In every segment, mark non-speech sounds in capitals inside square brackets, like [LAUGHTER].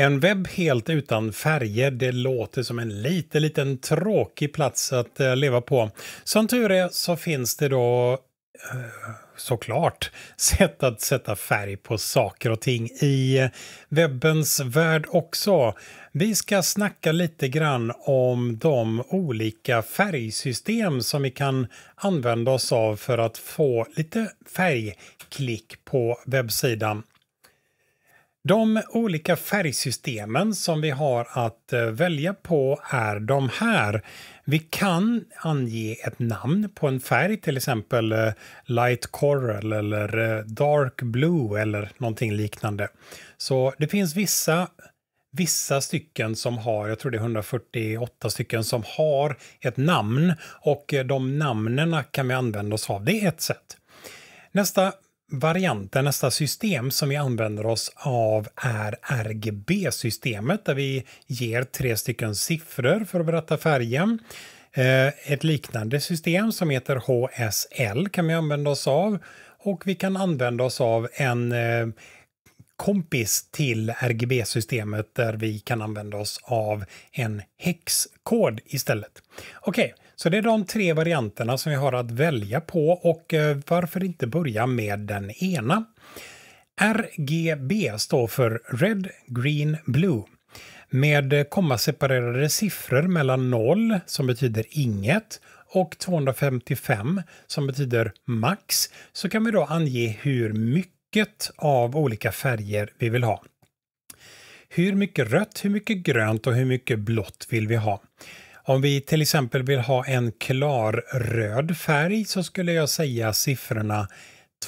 En webb helt utan färger, det låter som en lite, liten tråkig plats att eh, leva på. Som tur är så finns det då eh, såklart [LAUGHS] sätt att sätta färg på saker och ting i eh, webbens värld också. Vi ska snacka lite grann om de olika färgsystem som vi kan använda oss av för att få lite färgklick på webbsidan. De olika färgsystemen som vi har att eh, välja på är de här. Vi kan ange ett namn på en färg, till exempel eh, light coral eller eh, dark blue eller någonting liknande. Så det finns vissa vissa stycken som har, jag tror det är 148 stycken som har ett namn och de namnen kan vi använda oss av. Det är ett sätt. Nästa varianten, nästa system som vi använder oss av är RGB-systemet där vi ger tre stycken siffror för att berätta färgen. Eh, ett liknande system som heter HSL kan vi använda oss av och vi kan använda oss av en eh, kompis till RGB-systemet där vi kan använda oss av en hexkod istället. Okej, okay, så det är de tre varianterna som vi har att välja på och eh, varför inte börja med den ena? RGB står för Red, Green, Blue med eh, kommaseparerade siffror mellan 0 som betyder inget och 255 som betyder max så kan vi då ange hur mycket av olika färger vi vill ha. Hur mycket rött, hur mycket grönt och hur mycket blått vill vi ha? Om vi till exempel vill ha en klar röd färg så skulle jag säga siffrorna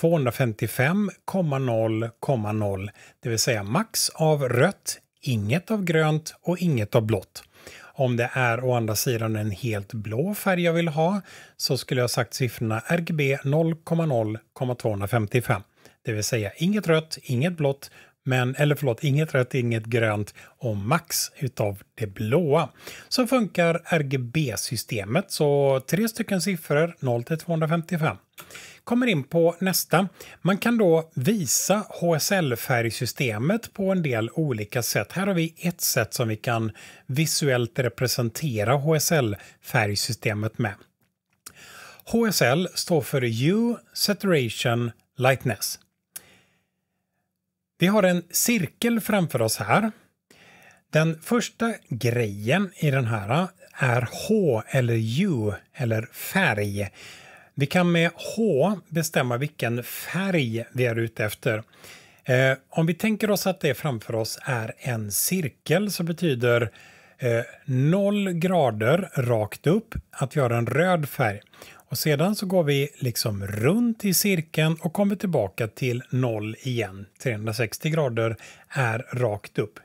255,0,0 det vill säga max av rött, inget av grönt och inget av blått. Om det är å andra sidan en helt blå färg jag vill ha så skulle jag sagt siffrorna RGB 0,0,255. Det vill säga inget rött, inget blått men, eller förlåt, inget rött, inget grönt och max utav det blåa. Så funkar RGB-systemet, så tre stycken siffror, 0 till 255. Kommer in på nästa. Man kan då visa HSL-färgsystemet på en del olika sätt. Här har vi ett sätt som vi kan visuellt representera HSL-färgsystemet med. HSL står för Hue Saturation Lightness. Vi har en cirkel framför oss här. Den första grejen i den här är H eller U eller färg. Vi kan med H bestämma vilken färg vi är ute efter. Eh, om vi tänker oss att det framför oss är en cirkel så betyder eh, 0 grader rakt upp att vi har en röd färg. Och sedan så går vi liksom runt i cirkeln och kommer tillbaka till noll igen. 360 grader är rakt upp.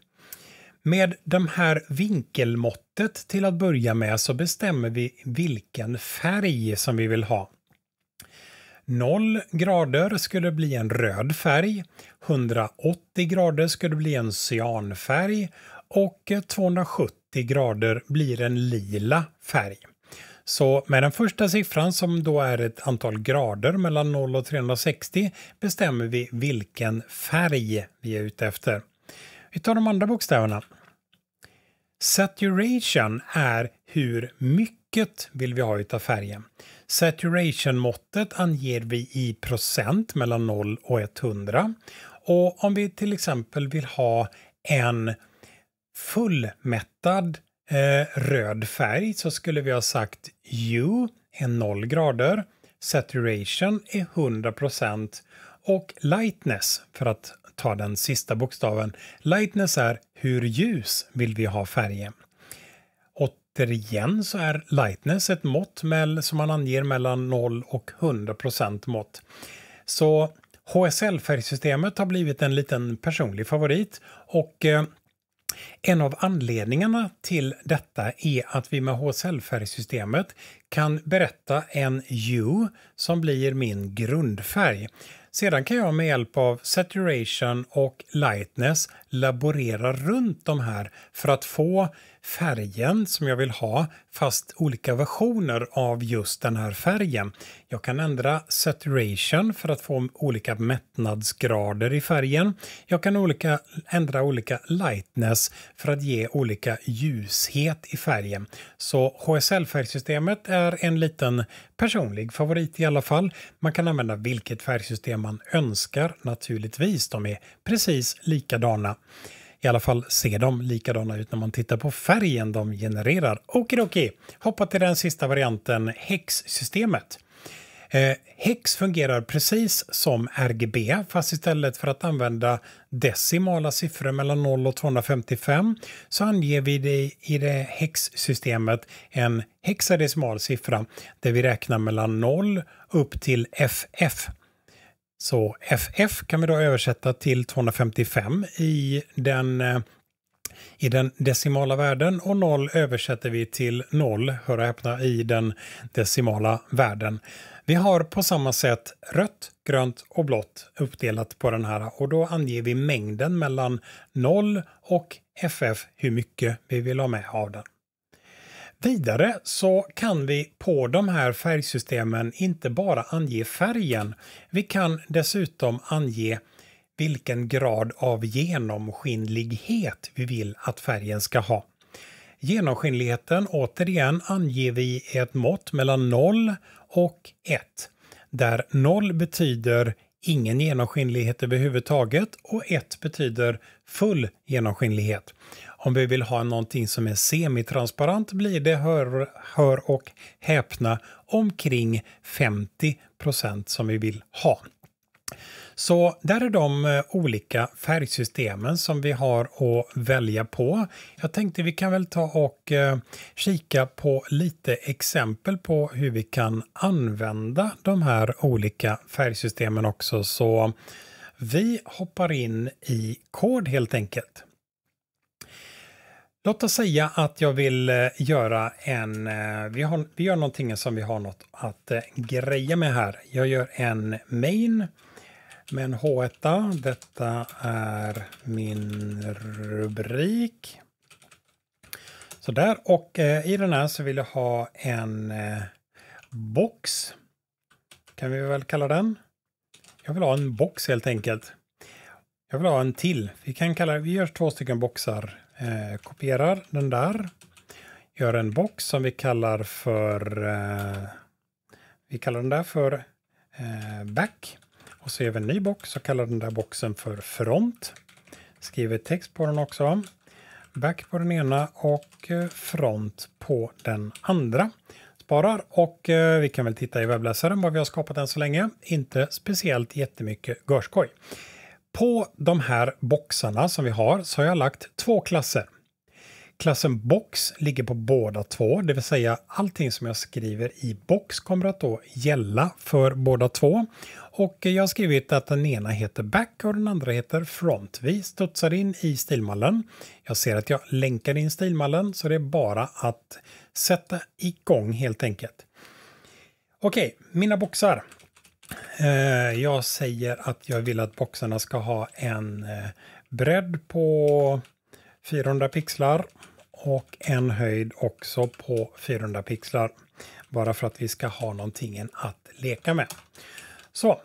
Med det här vinkelmåttet till att börja med så bestämmer vi vilken färg som vi vill ha. 0 grader skulle bli en röd färg, 180 grader skulle bli en cyanfärg och 270 grader blir en lila färg. Så med den första siffran som då är ett antal grader mellan 0 och 360 bestämmer vi vilken färg vi är ute efter. Vi tar de andra bokstäverna. Saturation är hur mycket vill vi ha utav färgen. Saturation-måttet anger vi i procent mellan 0 och 100. Och om vi till exempel vill ha en fullmättad eh, röd färg så skulle vi ha sagt U är 0 grader, Saturation är 100 och Lightness, för att ta den sista bokstaven, Lightness är hur ljus vill vi ha färgen? Återigen så är Lightness ett mått med, som man anger mellan 0 och 100 mått. Så HSL-färgsystemet har blivit en liten personlig favorit och eh, en av anledningarna till detta är att vi med HSL-färgsystemet kan berätta en hue som blir min grundfärg. Sedan kan jag med hjälp av saturation och lightness laborera runt de här för att få färgen som jag vill ha fast olika versioner av just den här färgen. Jag kan ändra saturation för att få olika mättnadsgrader i färgen. Jag kan olika, ändra olika lightness för att ge olika ljushet i färgen. Så HSL-färgsystemet är en liten personlig favorit i alla fall. Man kan använda vilket färgsystem man önskar naturligtvis. De är precis likadana i alla fall ser de likadana ut när man tittar på färgen de genererar. Okidoki! Hoppa till den sista varianten, HEX-systemet. HEX eh, fungerar precis som RGB, fast istället för att använda decimala siffror mellan 0 och 255 så anger vi det i det HEX-systemet en hexadecimal siffra där vi räknar mellan 0 upp till FF. Så FF kan vi då översätta till 255 i den, eh, i den decimala världen och 0 översätter vi till 0, hör och häpna, i den decimala världen. Vi har på samma sätt rött, grönt och blått uppdelat på den här och då anger vi mängden mellan 0 och FF, hur mycket vi vill ha med av den. Vidare så kan vi på de här färgsystemen inte bara ange färgen. Vi kan dessutom ange vilken grad av genomskinlighet vi vill att färgen ska ha. Genomskinligheten återigen anger vi ett mått mellan 0 och 1 där 0 betyder ingen genomskinlighet överhuvudtaget och 1 betyder full genomskinlighet. Om vi vill ha någonting som är semitransparent blir det, hör, hör och häpna, omkring 50 procent som vi vill ha. Så där är de eh, olika färgsystemen som vi har att välja på. Jag tänkte vi kan väl ta och eh, kika på lite exempel på hur vi kan använda de här olika färgsystemen också. Så vi hoppar in i kod helt enkelt. Låt oss säga att jag vill eh, göra en, eh, vi, har, vi gör någonting som vi har något att eh, greja med här. Jag gör en main med en H1. Detta är min rubrik. Så där och i den här så vill jag ha en box. Kan vi väl kalla den. Jag vill ha en box helt enkelt. Jag vill ha en till. Vi kan kalla Vi gör två stycken boxar Eh, kopierar den där. Gör en box som vi kallar för... Eh, vi kallar den där för eh, back. Och så gör vi en ny box och kallar den där boxen för front. Skriver text på den också. Back på den ena och eh, front på den andra. Sparar och eh, vi kan väl titta i webbläsaren vad vi har skapat än så länge. Inte speciellt jättemycket görskoj på de här boxarna som vi har så har jag lagt två klasser. Klassen box ligger på båda två, det vill säga allting som jag skriver i box kommer att då gälla för båda två. Och jag har skrivit att den ena heter back och den andra heter front. Vi studsar in i stilmallen. Jag ser att jag länkar in stilmallen så det är bara att sätta igång helt enkelt. Okej, mina boxar. Eh, jag säger att jag vill att boxarna ska ha en eh, bredd på 400 pixlar och en höjd också på 400 pixlar. Bara för att vi ska ha någonting att leka med. Så,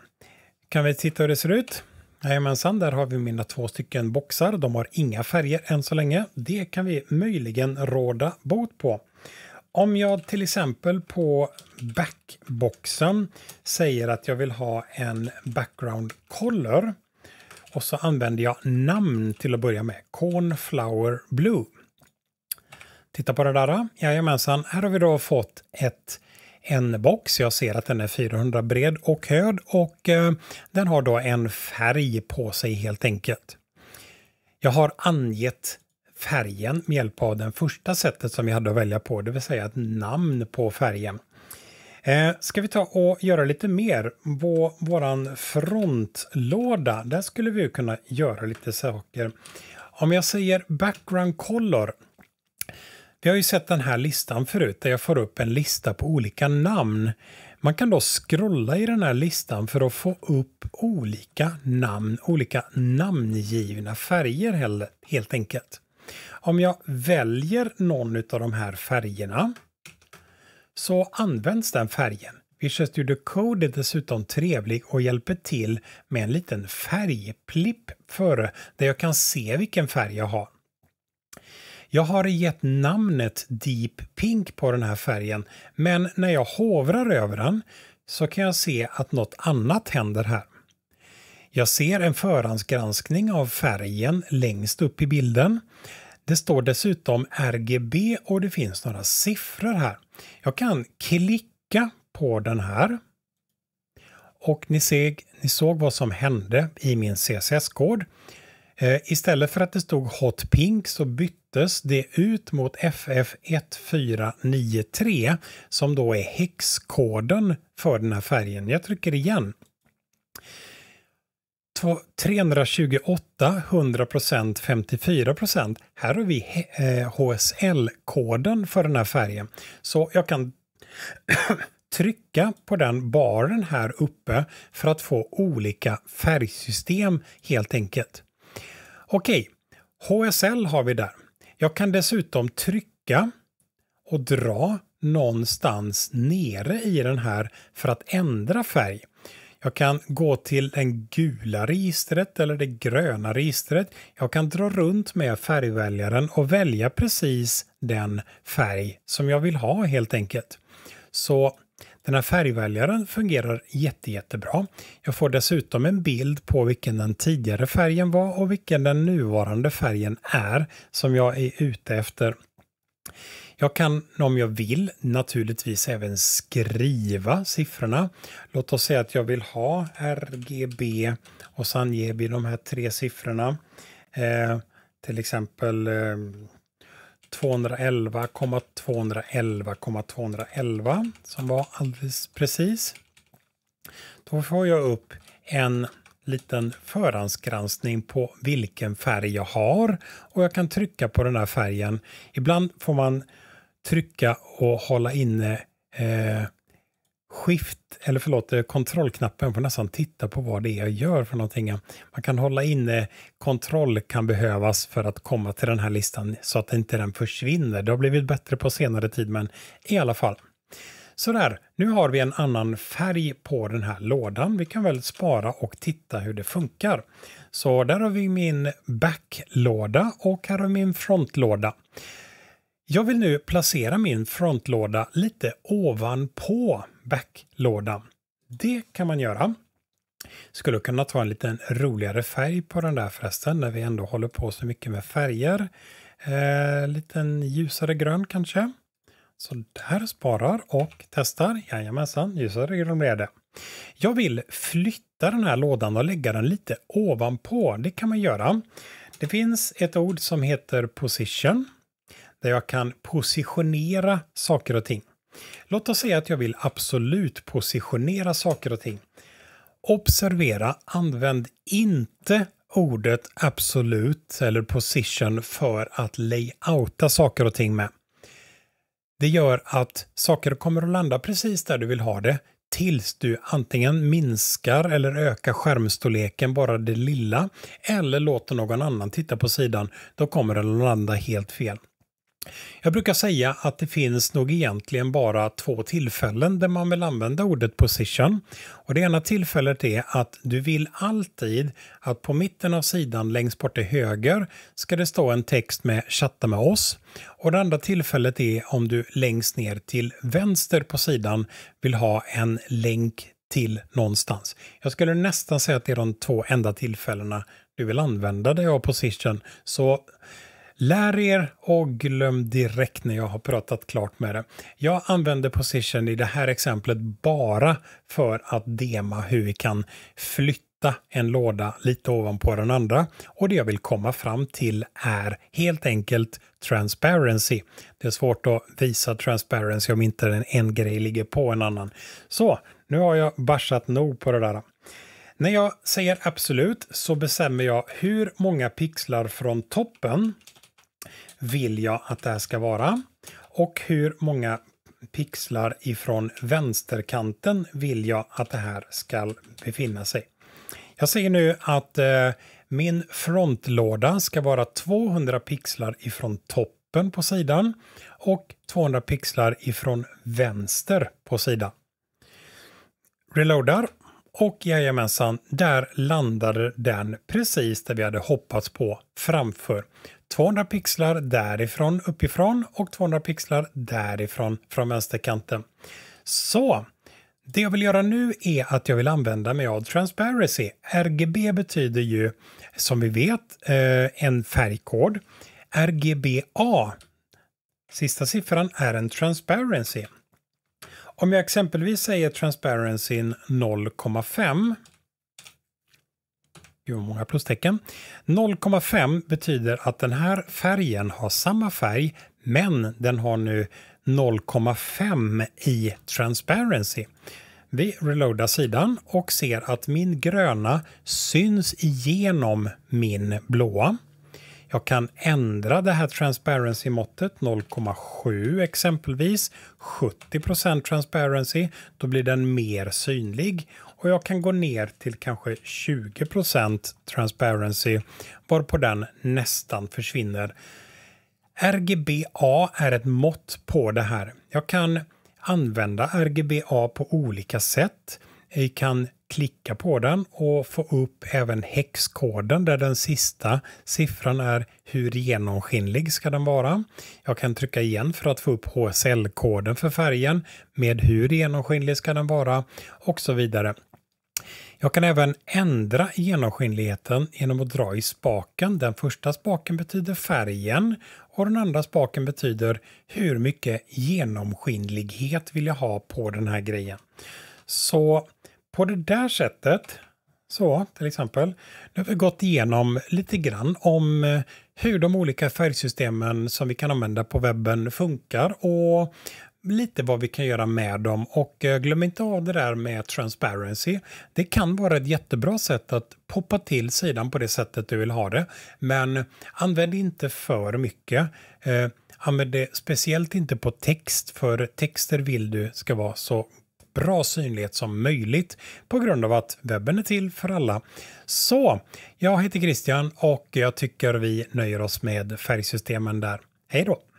kan vi titta hur det ser ut? Jajamensan, där har vi mina två stycken boxar. De har inga färger än så länge. Det kan vi möjligen råda bot på om jag till exempel på backboxen säger att jag vill ha en background color och så använder jag namn till att börja med, Cornflower Blue. Titta på det där. Jajamensan, här har vi då fått ett, en box. Jag ser att den är 400 bred och hög och eh, den har då en färg på sig helt enkelt. Jag har angett färgen med hjälp av den första sättet som vi hade att välja på, det vill säga ett namn på färgen. Eh, ska vi ta och göra lite mer på våran frontlåda? Där skulle vi kunna göra lite saker. Om jag säger background color. Vi har ju sett den här listan förut där jag får upp en lista på olika namn. Man kan då scrolla i den här listan för att få upp olika namn, olika namngivna färger helt enkelt. Om jag väljer någon av de här färgerna så används den färgen. Visual Studio Code är dessutom trevlig och hjälper till med en liten färgplipp före där jag kan se vilken färg jag har. Jag har gett namnet Deep Pink på den här färgen men när jag hovrar över den så kan jag se att något annat händer här. Jag ser en förhandsgranskning av färgen längst upp i bilden. Det står dessutom RGB och det finns några siffror här. Jag kan klicka på den här. Och ni, ser, ni såg vad som hände i min CSS-kod. Eh, istället för att det stod Hot Pink så byttes det ut mot FF1493 som då är hexkoden för den här färgen. Jag trycker igen. 328, 100 procent, 54 procent. Här har vi HSL-koden eh, för den här färgen. Så jag kan [COUGHS] trycka på den baren här uppe för att få olika färgsystem helt enkelt. Okej, HSL har vi där. Jag kan dessutom trycka och dra någonstans nere i den här för att ändra färg. Jag kan gå till det gula registret eller det gröna registret. Jag kan dra runt med färgväljaren och välja precis den färg som jag vill ha helt enkelt. Så den här färgväljaren fungerar jätte, jättebra. Jag får dessutom en bild på vilken den tidigare färgen var och vilken den nuvarande färgen är som jag är ute efter. Jag kan om jag vill naturligtvis även skriva siffrorna. Låt oss säga att jag vill ha RGB och så anger vi de här tre siffrorna. Eh, till exempel eh, 211, 211, som var alldeles precis. Då får jag upp en liten förhandsgranskning på vilken färg jag har och jag kan trycka på den här färgen. Ibland får man trycka och hålla inne eh, skift, eller förlåt, eh, kontrollknappen för nästan titta på vad det är jag gör för någonting. Man kan hålla inne kontroll kan behövas för att komma till den här listan så att inte den försvinner. Det har blivit bättre på senare tid, men i alla fall. Så där, nu har vi en annan färg på den här lådan. Vi kan väl spara och titta hur det funkar. Så där har vi min backlåda och här har vi min frontlåda. Jag vill nu placera min frontlåda lite ovanpå backlådan. Det kan man göra. Skulle kunna ta en liten roligare färg på den där förresten när vi ändå håller på så mycket med färger. Eh, liten ljusare grön kanske. Så där sparar och testar. Jajamensan, ljusare grön blir det. Jag vill flytta den här lådan och lägga den lite ovanpå. Det kan man göra. Det finns ett ord som heter position där jag kan positionera saker och ting. Låt oss säga att jag vill absolut positionera saker och ting. Observera, använd inte ordet absolut eller position för att layouta saker och ting med. Det gör att saker kommer att landa precis där du vill ha det tills du antingen minskar eller ökar skärmstorleken bara det lilla eller låter någon annan titta på sidan. Då kommer den att landa helt fel. Jag brukar säga att det finns nog egentligen bara två tillfällen där man vill använda ordet position. Och det ena tillfället är att du vill alltid att på mitten av sidan längst bort till höger ska det stå en text med chatta med oss. Och det andra tillfället är om du längst ner till vänster på sidan vill ha en länk till någonstans. Jag skulle nästan säga att det är de två enda tillfällena du vill använda dig av position. Så Lär er och glöm direkt när jag har pratat klart med det. Jag använder position i det här exemplet bara för att dema hur vi kan flytta en låda lite ovanpå den andra. Och det jag vill komma fram till är helt enkelt transparency. Det är svårt att visa transparency om inte en, grej ligger på en annan. Så, nu har jag barsat nog på det där. När jag säger absolut så bestämmer jag hur många pixlar från toppen vill jag att det här ska vara? Och hur många pixlar ifrån vänsterkanten vill jag att det här ska befinna sig? Jag säger nu att eh, min frontlåda ska vara 200 pixlar ifrån toppen på sidan och 200 pixlar ifrån vänster på sidan. Reloadar och jajamensan, där landade den precis där vi hade hoppats på framför. 200 pixlar därifrån uppifrån och 200 pixlar därifrån från vänsterkanten. Så det jag vill göra nu är att jag vill använda mig av transparency. RGB betyder ju som vi vet eh, en färgkod. RGBA, sista siffran är en transparency. Om jag exempelvis säger transparencyn 0,5. Gud många plustecken. 0,5 betyder att den här färgen har samma färg men den har nu 0,5 i transparency. Vi reloadar sidan och ser att min gröna syns igenom min blåa. Jag kan ändra det här transparency-måttet 0,7 exempelvis. 70 transparency, då blir den mer synlig. Och jag kan gå ner till kanske 20 transparency, varpå den nästan försvinner. RGBA är ett mått på det här. Jag kan använda RGBA på olika sätt. Vi kan klicka på den och få upp även häxkoden där den sista siffran är hur genomskinlig ska den vara. Jag kan trycka igen för att få upp HSL-koden för färgen med hur genomskinlig ska den vara och så vidare. Jag kan även ändra genomskinligheten genom att dra i spaken. Den första spaken betyder färgen och den andra spaken betyder hur mycket genomskinlighet vill jag ha på den här grejen. Så på det där sättet, så till exempel, nu har vi gått igenom lite grann om eh, hur de olika färgsystemen som vi kan använda på webben funkar och lite vad vi kan göra med dem. Och eh, glöm inte av det där med transparency. Det kan vara ett jättebra sätt att poppa till sidan på det sättet du vill ha det. Men använd inte för mycket. Eh, använd det speciellt inte på text, för texter vill du ska vara så bra synlighet som möjligt på grund av att webben är till för alla. Så, jag heter Christian och jag tycker vi nöjer oss med färgsystemen där. Hej då!